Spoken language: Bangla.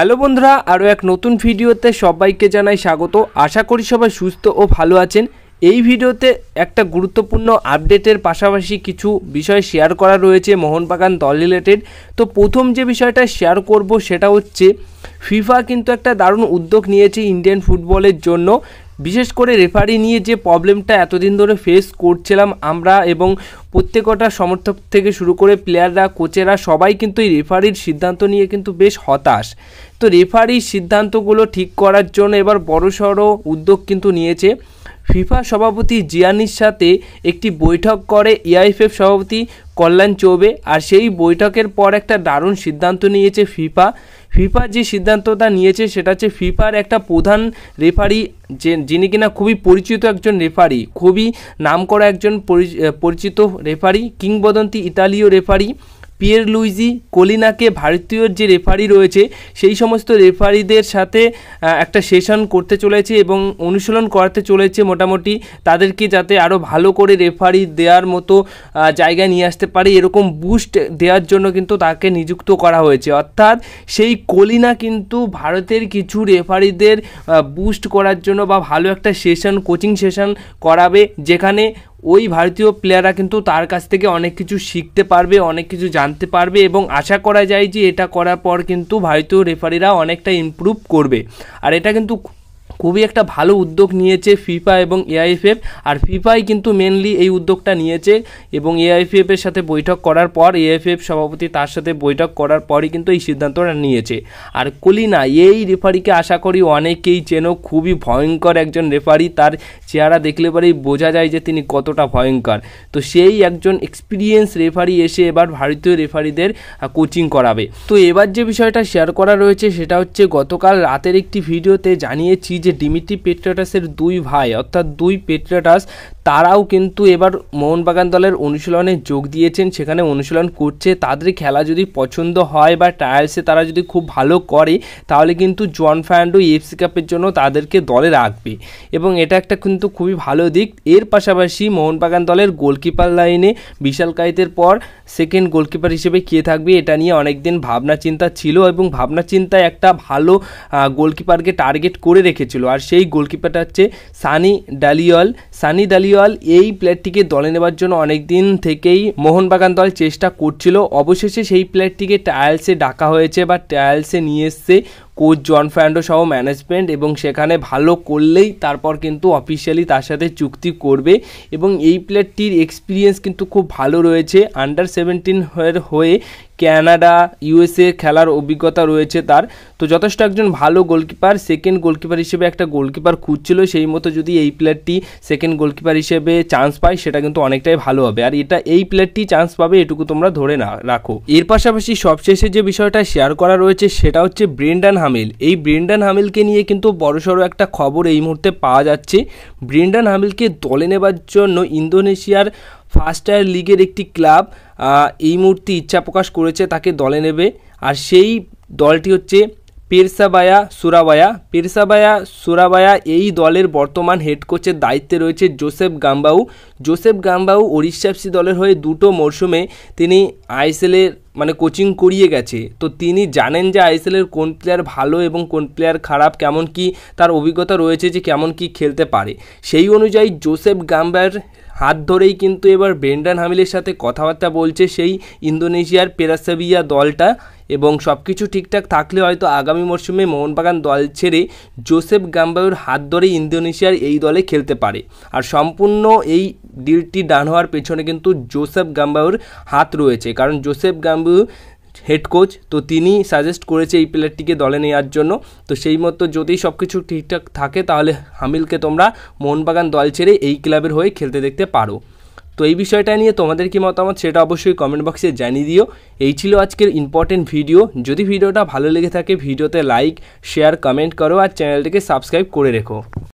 হ্যালো বন্ধুরা আরও এক নতুন ভিডিওতে সবাইকে জানাই স্বাগত আশা করি সবাই সুস্থ ও ভালো আছেন এই ভিডিওতে একটা গুরুত্বপূর্ণ আপডেটের পাশাপাশি কিছু বিষয় শেয়ার করা রয়েছে মোহনবাগান দল রিলেটেড তো প্রথম যে বিষয়টা শেয়ার করব সেটা হচ্ছে ফিফা কিন্তু একটা দারুণ উদ্যোগ নিয়েছে ইন্ডিয়ান ফুটবলের জন্য বিশেষ করে রেফারি নিয়ে যে প্রবলেমটা এতদিন ধরে ফেস করছিলাম আমরা এবং প্রত্যেকটা সমর্থক থেকে শুরু করে প্লেয়াররা কোচেরা সবাই কিন্তু এই রেফারির সিদ্ধান্ত নিয়ে কিন্তু বেশ হতাশ তো রেফারির সিদ্ধান্তগুলো ঠিক করার জন্য এবার বড়সড় উদ্যোগ কিন্তু নিয়েছে ফিফা সভাপতি জিয়ানির সাথে একটি বৈঠক করে ইআইএফএফ সভাপতি কল্যাণ চৌবে আর সেই বৈঠকের পর একটা দারুণ সিদ্ধান্ত নিয়েছে ফিফা ফিফার যে সিদ্ধান্তটা নিয়েছে সেটা হচ্ছে ফিফার একটা প্রধান রেফারি যে যিনি কিনা খুবই পরিচিত একজন রেফারি খুবই নাম করা একজন পরিচিত রেফারি কিংবদন্তি ইতালীয় রেফারি পিয়ের লুইজি কলিনাকে ভারতীয় যে রেফারি রয়েছে সেই সমস্ত রেফারিদের সাথে একটা সেশন করতে চলেছে এবং অনুশীলন করাতে চলেছে মোটামুটি তাদেরকে যাতে আরও ভালো করে রেফারি দেওয়ার মতো জায়গায় নিয়ে আসতে পারে এরকম বুস্ট দেওয়ার জন্য কিন্তু তাকে নিযুক্ত করা হয়েছে অর্থাৎ সেই কলিনা কিন্তু ভারতের কিছু রেফারিদের বুস্ট করার জন্য বা ভালো একটা সেশন কোচিং সেশন করাবে যেখানে ওই ভারতীয় প্লেয়াররা কিন্তু তার কাছ থেকে অনেক কিছু শিখতে পারবে অনেক কিছু জানতে পারবে এবং আশা করা যায় যে এটা করার পর কিন্তু ভারতীয় রেফারিরা অনেকটা ইম্প্রুভ করবে আর এটা কিন্তু খুবই একটা ভালো উদ্যোগ নিয়েছে ফিফা এবং এআইএফএফ আর ফিফাই কিন্তু মেনলি এই উদ্যোগটা নিয়েছে এবং এআইএফএফ এর সাথে বৈঠক করার পর এআইএফএফ সভাপতি তার সাথে বৈঠক করার পরই কিন্তু এই সিদ্ধান্তটা নিয়েছে আর কলিনা এই রেফারিকে আশা করি অনেকেই চেনো খুবই ভয়ঙ্কর একজন রেফারি তার চেহারা দেখলে পরেই বোঝা যায় যে তিনি কতটা ভয়ঙ্কর তো সেই একজন এক্সপিরিয়েন্স রেফারি এসে এবার ভারতীয় রেফারিদের কোচিং করাবে তো এবার যে বিষয়টা শেয়ার করা রয়েছে সেটা হচ্ছে গতকাল রাতের একটি ভিডিওতে জানিয়েছি যে যে ডিমিটি পেট্রাটাসের দুই ভাই অর্থাৎ দুই পেট্রাটাস তারাও কিন্তু এবার মোহনবাগান দলের অনুশীলনে যোগ দিয়েছেন সেখানে অনুশীলন করছে তাদের খেলা যদি পছন্দ হয় বা ট্রায়ালসে তারা যদি খুব ভালো করে তাহলে কিন্তু জন ফ্যান্ডো এফসি কাপের জন্য তাদেরকে দলে রাখবে এবং এটা একটা কিন্তু খুবই ভালো দিক এর পাশাপাশি মোহনবাগান দলের গোলকিপার লাইনে বিশাল কায়েতের পর সেকেন্ড গোলকিপার হিসেবে কে থাকবে এটা নিয়ে অনেকদিন ভাবনা চিন্তা ছিল এবং ভাবনা চিন্তায় একটা ভালো গোলকিপারকে টার্গেট করে রেখেছিল করেছিল আর সেই গোলকিপারটা হচ্ছে সানি ডালিয়ল সানি ডালিয়ল এই প্লেয়ারটিকে দলে নেবার জন্য অনেক দিন থেকেই মোহনবাগান দল চেষ্টা করছিল অবশেষে সেই প্লেয়ারটিকে টায়ালসে ডাকা হয়েছে বা টায়ালসে নিয়ে এসছে কোচ জন ফ্যান্ডো সহ ম্যানেজমেন্ট এবং সেখানে ভালো করলেই তারপর কিন্তু অফিসিয়ালি তার সাথে চুক্তি করবে এবং এই প্লেয়ারটির এক্সপিরিয়েন্স কিন্তু খুব ভালো রয়েছে আন্ডার সেভেন্টিন হয়ে ক্যানাডা ইউএসএ খেলার অভিজ্ঞতা রয়েছে তার তো যথেষ্ট একজন ভালো গোলকিপার সেকেন্ড গোলকিপার হিসেবে একটা গোলকিপার খুঁজছিল সেই মতো যদি এই প্লেয়ারটি সেকেন্ড গোলকিপার হিসেবে চান্স পায় সেটা কিন্তু অনেকটাই ভালো হবে আর এটা এই প্লেয়ারটি চান্স পাবে এটুকু তোমরা ধরে না রাখো এর পাশাপাশি সবশেষে যে বিষয়টা শেয়ার করা রয়েছে সেটা হচ্ছে ব্রেন্ডান হামিল এই ব্রেন্ডান হামিলকে নিয়ে কিন্তু বড়সড় একটা খবর এই মুহূর্তে পাওয়া যাচ্ছে ব্রেন্ডান হামিলকে দলে নেবার জন্য ইন্দোনেশিয়ার ফার্স্ট লিগের একটি ক্লাব এই মুহূর্তে ইচ্ছা প্রকাশ করেছে তাকে দলে নেবে আর সেই দলটি হচ্ছে পেরসাবায়া সুরাবায়া পেরসাবায়া সুরাবায়া এই দলের বর্তমান হেড কোচের দায়িত্বে রয়েছে Josep Gombau Josep Gombau FC দলের হয়ে দুটো মরশুমে তিনি আইএসএলের মানে কোচিং করিয়ে গেছে তো তিনি জানেন যে আইএসএলের কোন প্লেয়ার ভালো এবং কোন প্লেয়ার খারাপ কেমন কি তার অভিজ্ঞতা রয়েছে যে কেমন কি খেলতে পারে সেই অনুযায়ী জোসেফ গাম্বার হাত ধরেই কিন্তু এবার ব্রেন্ডান হামিলের সাথে কথাবার্তা বলছে সেই ইন্দোনেশিয়ার পেরাসাবিয়া দলটা এবং সব কিছু ঠিকঠাক থাকলে হয়তো আগামী মরশুমে মোহনবাগান দল ছেড়ে জোসেফ গাম্বায়ুর হাত ধরেই ইন্দোনেশিয়ার এই দলে খেলতে পারে আর সম্পূর্ণ এই ডিলটি ডান হওয়ার পেছনে কিন্তু জোসেফ গাম্বায়ুর হাত রয়েছে কারণ জোসেফ গাম্বায়ু হেড কোচ তো তিনি সাজেস্ট করেছে এই প্লেয়ারটিকে দলে নেওয়ার জন্য তো সেই মতো যদি সব কিছু ঠিকঠাক থাকে তাহলে হামিলকে তোমরা মোহনবাগান দল ছেড়ে এই ক্লাবের হয়ে খেলতে দেখতে পারো তো এই বিষয়টা নিয়ে তোমাদের কি মতামত সেটা অবশ্যই কমেন্ট বক্সে জানিয়ে দিও এই ছিল আজকের ইম্পর্টেন্ট ভিডিও যদি ভিডিওটা ভালো লেগে থাকে ভিডিওতে লাইক শেয়ার কমেন্ট করো আর চ্যানেলটিকে সাবস্ক্রাইব করে রেখো